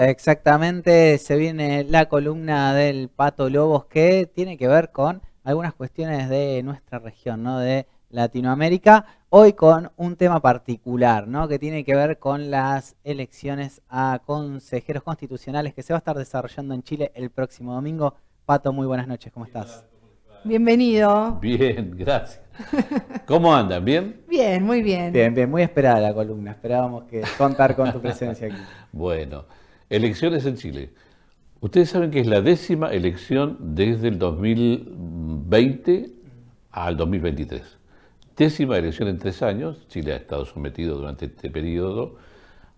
Exactamente, se viene la columna del Pato Lobos que tiene que ver con algunas cuestiones de nuestra región, ¿no? De Latinoamérica, hoy con un tema particular, ¿no? Que tiene que ver con las elecciones a consejeros constitucionales que se va a estar desarrollando en Chile el próximo domingo. Pato, muy buenas noches, ¿cómo estás? Bienvenido. Bien, gracias. ¿Cómo andan? ¿Bien? Bien, muy bien. Bien, bien, muy esperada la columna. Esperábamos que contar con tu presencia aquí. bueno, elecciones en Chile. Ustedes saben que es la décima elección desde el 2020 al 2023. Décima elección en tres años. Chile ha estado sometido durante este periodo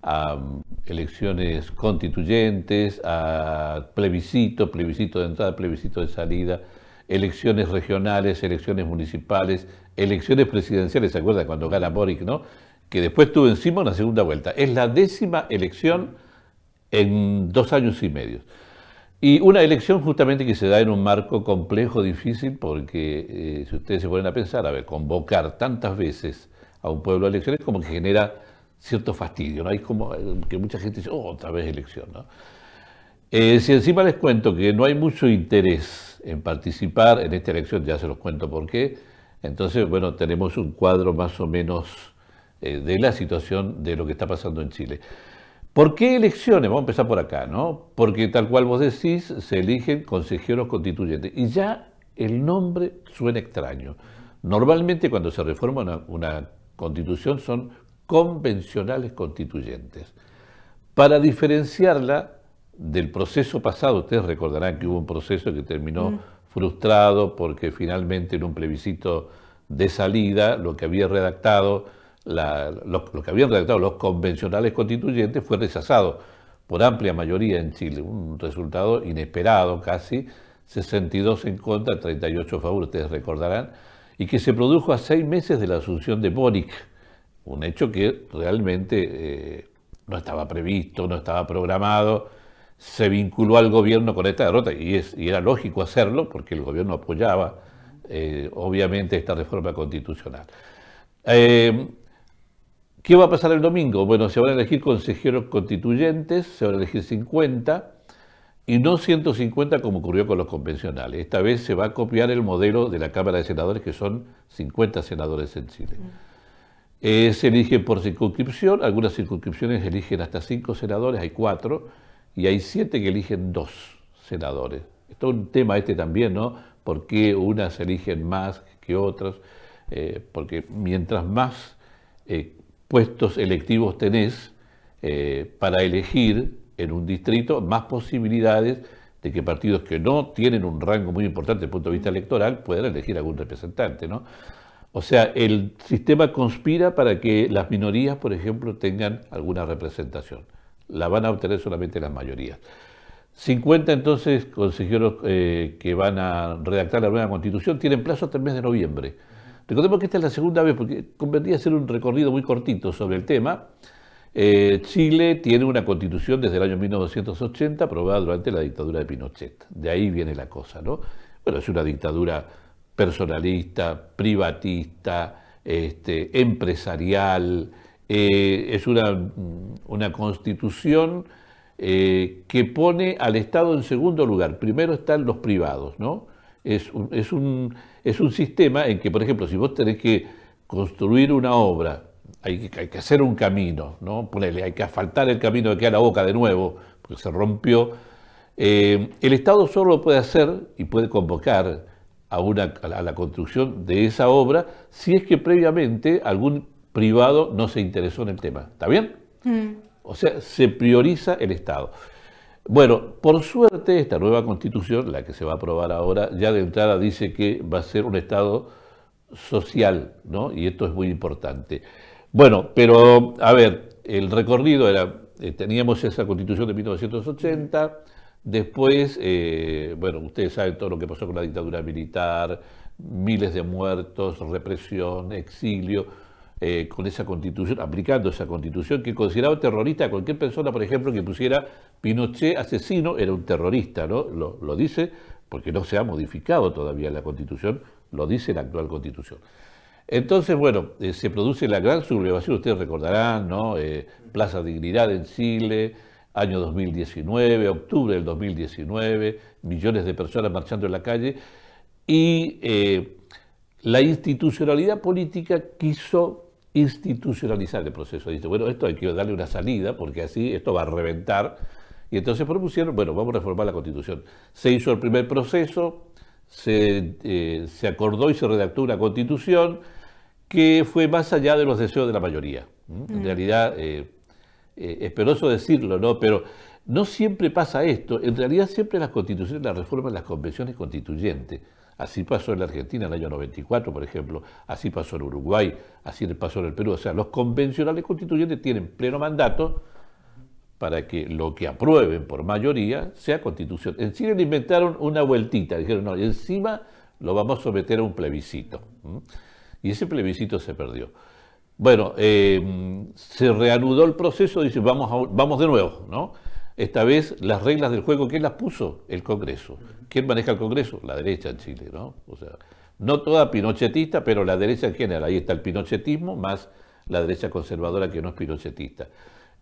a um, elecciones constituyentes, a plebiscito, plebiscito de entrada, plebiscito de salida elecciones regionales, elecciones municipales, elecciones presidenciales, ¿se acuerdan? cuando gana Boric, no? Que después tuvo encima una segunda vuelta. Es la décima elección en dos años y medio. Y una elección justamente que se da en un marco complejo, difícil, porque eh, si ustedes se ponen a pensar, a ver, convocar tantas veces a un pueblo a elecciones como que genera cierto fastidio, ¿no? Hay como eh, que mucha gente dice, oh, otra vez elección, ¿no? Eh, si encima les cuento que no hay mucho interés en participar en esta elección, ya se los cuento por qué. Entonces, bueno, tenemos un cuadro más o menos eh, de la situación de lo que está pasando en Chile. ¿Por qué elecciones? Vamos a empezar por acá, ¿no? Porque tal cual vos decís, se eligen consejeros constituyentes. Y ya el nombre suena extraño. Normalmente cuando se reforma una constitución son convencionales constituyentes. Para diferenciarla del proceso pasado, ustedes recordarán que hubo un proceso que terminó mm. frustrado porque finalmente en un plebiscito de salida lo que había redactado lo, que habían redactado los convencionales constituyentes fue rechazado por amplia mayoría en Chile, un resultado inesperado casi, 62 en contra, 38 a favor, ustedes recordarán, y que se produjo a seis meses de la asunción de Boric, un hecho que realmente eh, no estaba previsto, no estaba programado, se vinculó al gobierno con esta derrota, y, era lógico hacerlo porque el gobierno apoyaba eh, obviamente esta reforma constitucional. Eh, ¿Qué va a pasar el domingo? Bueno, se van a elegir consejeros constituyentes, se van a elegir 50 y no 150 como ocurrió con los convencionales. Esta vez se va a copiar el modelo de la Cámara de Senadores, que son 50 senadores en Chile. Mm. Eh, se eligen por circunscripción, algunas circunscripciones eligen hasta 5 senadores, hay 4 y hay siete que eligen dos senadores. Esto es un tema este también, ¿no? ¿Por qué unas eligen más que otras? Eh, porque mientras más eh, puestos electivos tenés eh, para elegir en un distrito, más posibilidades de que partidos que no tienen un rango muy importante desde el punto de vista electoral puedan elegir algún representante, ¿no? O sea, el sistema conspira para que las minorías, por ejemplo, tengan alguna representación. La van a obtener solamente las mayorías. 50 entonces consejeros eh, que van a redactar la nueva constitución tienen plazo hasta el mes de noviembre. Recordemos que esta es la segunda vez, porque convendría hacer un recorrido muy cortito sobre el tema. Eh, Chile tiene una constitución desde el año 1980 aprobada durante la dictadura de Pinochet. De ahí viene la cosa, ¿no? Bueno, es una dictadura personalista, privatista, este, empresarial, eh, es una, constitución eh, que pone al Estado en segundo lugar. Primero están los privados, ¿no? Es un, es, un, sistema en que, por ejemplo, si vos tenés que construir una obra, hay que, que hacer un camino, ¿no? Ponele, hay que asfaltar el camino de que a la boca de nuevo, porque se rompió. Eh, el Estado solo puede hacer y puede convocar a, una, a la construcción de esa obra si es que previamente algún privado no se interesó en el tema. ¿Está bien? Mm. O sea, se prioriza el Estado. Bueno, por suerte esta nueva constitución, la que se va a aprobar ahora, ya de entrada dice que va a ser un Estado social, ¿no? Y esto es muy importante. Bueno, pero a ver, el recorrido era, eh, teníamos esa constitución de 1980, después, eh, bueno, ustedes saben todo lo que pasó con la dictadura militar, miles de muertos, represión, exilio. Eh, con esa constitución, aplicando esa constitución que consideraba terrorista a cualquier persona, por ejemplo, que pusiera Pinochet asesino, era un terrorista, ¿no? Lo, dice, porque no se ha modificado todavía la constitución, lo dice la actual constitución. Entonces, bueno, eh, se produce la gran sublevación, ustedes recordarán, ¿no? Eh, Plaza Dignidad en Chile, año 2019, octubre del 2019, millones de personas marchando en la calle, y eh, la institucionalidad política quiso institucionalizar el proceso. Dice, bueno, esto hay que darle una salida porque así esto va a reventar. Y entonces propusieron, bueno, vamos a reformar la constitución. Se hizo el primer proceso, se, eh, acordó y se redactó una constitución que fue más allá de los deseos de la mayoría. En mm. realidad, eh, eh, esperoso decirlo, ¿no? Pero no siempre pasa esto. En realidad siempre las constituciones las reforman las convenciones constituyentes. Así pasó en la Argentina en el año 94, por ejemplo, así pasó en Uruguay, así pasó en el Perú. O sea, los convencionales constituyentes tienen pleno mandato para que lo que aprueben por mayoría sea constitución. En Chile le inventaron una vueltita, dijeron, no, encima lo vamos a someter a un plebiscito. ¿Mm? Y ese plebiscito se perdió. Bueno, eh, se reanudó el proceso, dice, vamos, a, vamos de nuevo, ¿no? Esta vez las reglas del juego, ¿quién las puso? El Congreso. ¿Quién maneja el Congreso? La derecha en Chile, ¿no? O sea, no toda pinochetista, pero la derecha en general. Ahí está el pinochetismo más la derecha conservadora que no es pinochetista.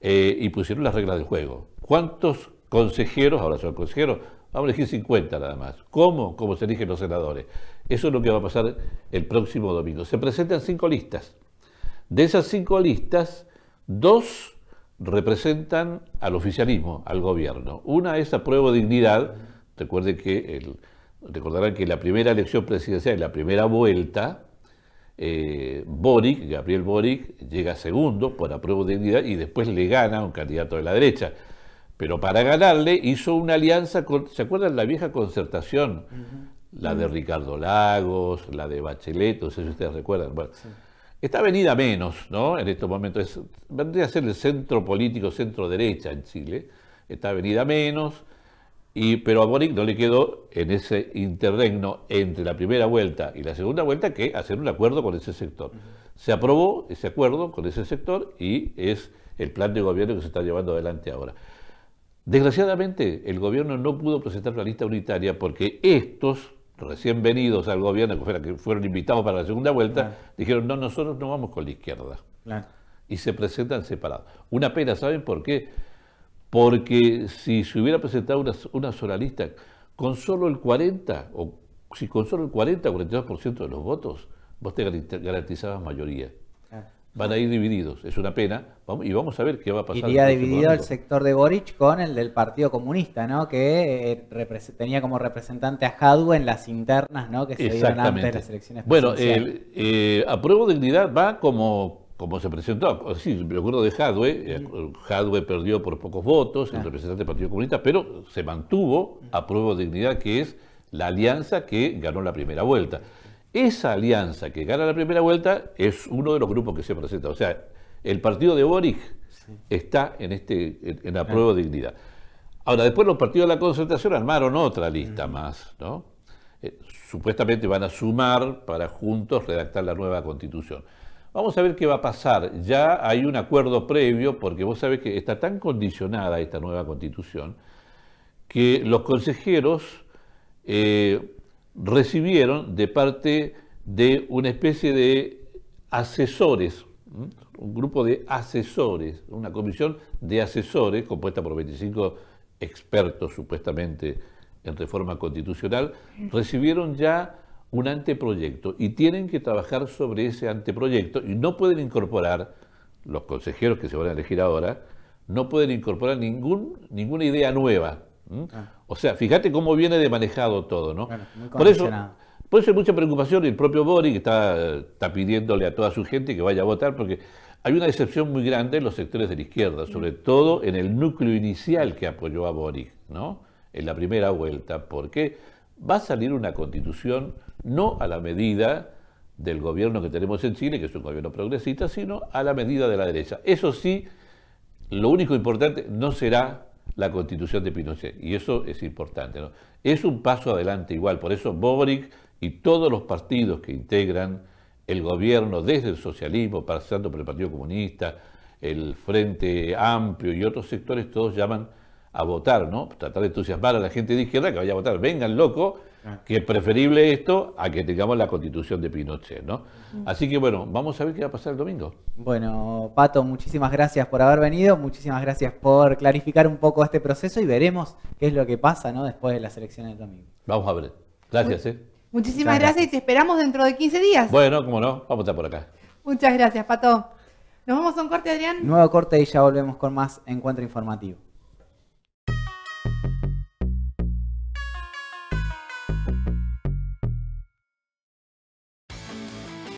Eh, y pusieron las reglas del juego. ¿Cuántos consejeros, ahora son consejeros, vamos a elegir 50 nada más? ¿Cómo? cómo se eligen los senadores. Eso es lo que va a pasar el próximo domingo. Se presentan cinco listas. De esas cinco listas, dos representan al oficialismo, al gobierno. Una es a prueba de dignidad, Recuerde que el, recordarán que la primera elección presidencial, la primera vuelta, eh, Boric, Gabriel Boric, llega segundo por prueba de dignidad y después le gana a un candidato de la derecha. Pero para ganarle hizo una alianza con, ¿se acuerdan la vieja concertación? La de mm. Ricardo Lagos, la de Bachelet, no sé si ustedes recuerdan. Bueno, Está venida menos, ¿no? En estos momentos vendría a ser el centro político, centro derecha en Chile. Está venida menos, y, pero a Boric no le quedó en ese interregno entre la primera vuelta y la segunda vuelta que hacer un acuerdo con ese sector. Se aprobó ese acuerdo con ese sector y es el plan de gobierno que se está llevando adelante ahora. Desgraciadamente, el gobierno no pudo presentar una lista unitaria porque estos recién venidos al gobierno, que, que fueron invitados para la segunda vuelta, dijeron, no, nosotros no vamos con la izquierda. Y se presentan separados. Una pena, ¿saben por qué? Porque si se hubiera presentado una, una sola con solo el 40, o si con solo el 40 o 42% de los votos, vos te garantizabas mayoría van a ir divididos. Es una pena y vamos a ver qué va a pasar. Iría dividido el sector de Boric con el del Partido Comunista, ¿no? Que eh, tenía como representante a Hadwe en las internas, Que se dieron antes de las elecciones Bueno, eh, eh, de Dignidad va como, como se presentó. Ah, sí, me acuerdo de Hadwe, Hadwe eh, perdió por pocos votos, el representante del Partido Comunista, pero se mantuvo a de Dignidad, que es la alianza que ganó la primera vuelta. Esa alianza que gana la primera vuelta es uno de los grupos que se presenta. O sea, el partido de Boric está en, este, la prueba de dignidad. Ahora, después los partidos de la concentración armaron otra lista mm. más, ¿no? Eh, supuestamente van a sumar para juntos redactar la nueva constitución. Vamos a ver qué va a pasar. Ya hay un acuerdo previo, porque vos sabés que está tan condicionada esta nueva constitución que los consejeros eh, recibieron de parte de una especie de asesores, un grupo de asesores, una comisión de asesores compuesta por 25 expertos supuestamente en reforma constitucional, recibieron ya un anteproyecto y tienen que trabajar sobre ese anteproyecto y no pueden incorporar, los consejeros que se van a elegir ahora, no pueden incorporar ningún, ninguna idea nueva, ¿Mm? Ah. O sea, fíjate cómo viene de manejado todo, ¿no? por eso, hay mucha preocupación. El propio Boric está, está pidiéndole a toda su gente que vaya a votar, porque hay una decepción muy grande en los sectores de la izquierda, sobre mm. todo en el núcleo inicial que apoyó a Boric, ¿no? En la primera vuelta, porque va a salir una constitución no a la medida del gobierno que tenemos en Chile, que es un gobierno progresista, sino a la medida de la derecha. Eso sí, lo único importante no será la constitución de Pinochet. Y eso es importante. Es un paso adelante igual. Por eso Boric y todos los partidos que integran el gobierno, desde el socialismo, pasando por el Partido Comunista, el Frente Amplio y otros sectores, todos llaman a votar, ¿no? Tratar de entusiasmar a la gente de izquierda que vaya a votar. Vengan, loco, ah. que es preferible esto a que tengamos la constitución de Pinochet, ¿no? Así que bueno, vamos a ver qué va a pasar el domingo. Bueno, Pato, muchísimas gracias por haber venido, muchísimas gracias por clarificar un poco este proceso y veremos qué es lo que pasa, ¿no? Después de las elecciones del domingo. Vamos a ver. Gracias, ¿eh? Muchísimas gracias. y te esperamos dentro de 15 días. Bueno, cómo no, vamos a estar por acá. Muchas gracias, Pato. Nos vamos a un corte, Adrián. Nuevo corte y ya volvemos con más encuentro informativo.